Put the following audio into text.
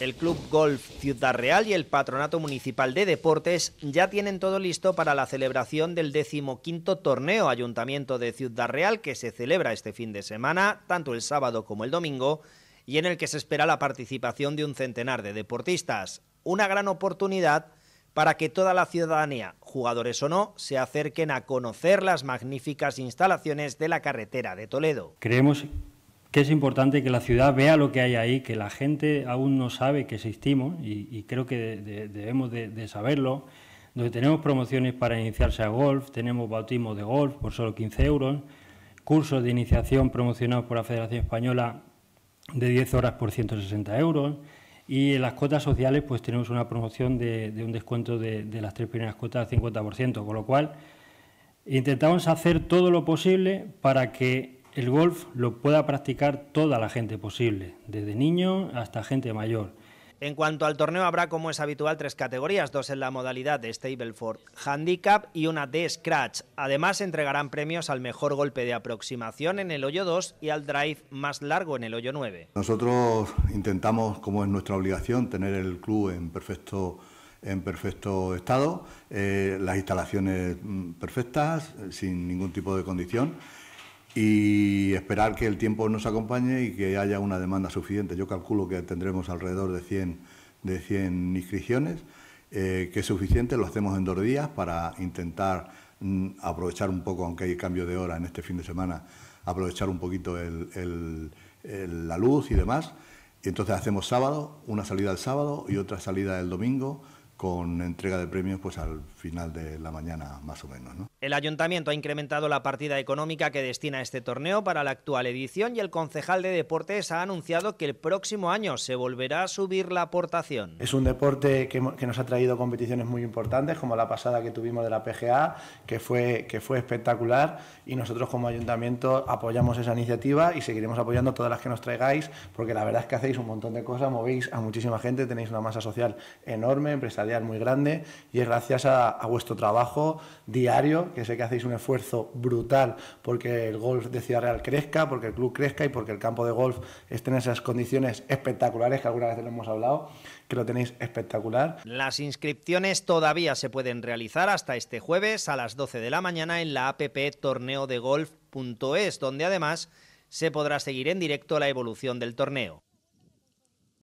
El Club Golf Ciudad Real y el Patronato Municipal de Deportes ya tienen todo listo para la celebración del decimoquinto torneo Ayuntamiento de Ciudad Real que se celebra este fin de semana, tanto el sábado como el domingo, y en el que se espera la participación de un centenar de deportistas. Una gran oportunidad para que toda la ciudadanía, jugadores o no, se acerquen a conocer las magníficas instalaciones de la carretera de Toledo. Creemos que es importante que la ciudad vea lo que hay ahí, que la gente aún no sabe que existimos y, creo que debemos de, de, saberlo, donde tenemos promociones para iniciarse a golf, tenemos bautismo de golf por solo 15 euros, cursos de iniciación promocionados por la Federación Española de 10 horas por 160 euros y en las cuotas sociales pues tenemos una promoción de, un descuento de, las tres primeras cuotas al 50%, con lo cual intentamos hacer todo lo posible para que el golf lo pueda practicar toda la gente posible, desde niño hasta gente mayor. En cuanto al torneo, habrá, como es habitual, tres categorías, dos en la modalidad de Stableford Handicap y una de Scratch. Además, entregarán premios al mejor golpe de aproximación en el hoyo 2 y al drive más largo en el hoyo 9. Nosotros intentamos, como es nuestra obligación, tener el club en perfecto estado, eh, las instalaciones mm, perfectas, eh, sin ningún tipo de condición y esperar que el tiempo nos acompañe y que haya una demanda suficiente. Yo calculo que tendremos alrededor de 100, de inscripciones, eh, que es suficiente, lo hacemos en dos días para intentar mm, aprovechar un poco, aunque hay cambio de hora en este fin de semana, aprovechar un poquito la luz y demás. Entonces hacemos sábado, una salida el sábado y otra salida el domingo con entrega de premios pues al final de la mañana más o menos. ¿no? El ayuntamiento ha incrementado la partida económica que destina a este torneo para la actual edición y el concejal de deportes ha anunciado que el próximo año se volverá a subir la aportación. Es un deporte que, nos ha traído competiciones muy importantes como la pasada que tuvimos de la PGA que fue, que fue espectacular y nosotros como ayuntamiento apoyamos esa iniciativa y seguiremos apoyando todas las que nos traigáis porque la verdad es que hacéis un montón de cosas, movéis a muchísima gente, tenéis una masa social enorme, empresarial muy grande y es gracias a, vuestro trabajo diario, que sé que hacéis un esfuerzo brutal porque el golf de Ciudad Real crezca, porque el club crezca y porque el campo de golf esté en esas condiciones espectaculares que alguna vez lo hemos hablado, que lo tenéis espectacular. Las inscripciones todavía se pueden realizar hasta este jueves a las 12 de la mañana en la app torneodegolf.es, donde además se podrá seguir en directo la evolución del torneo.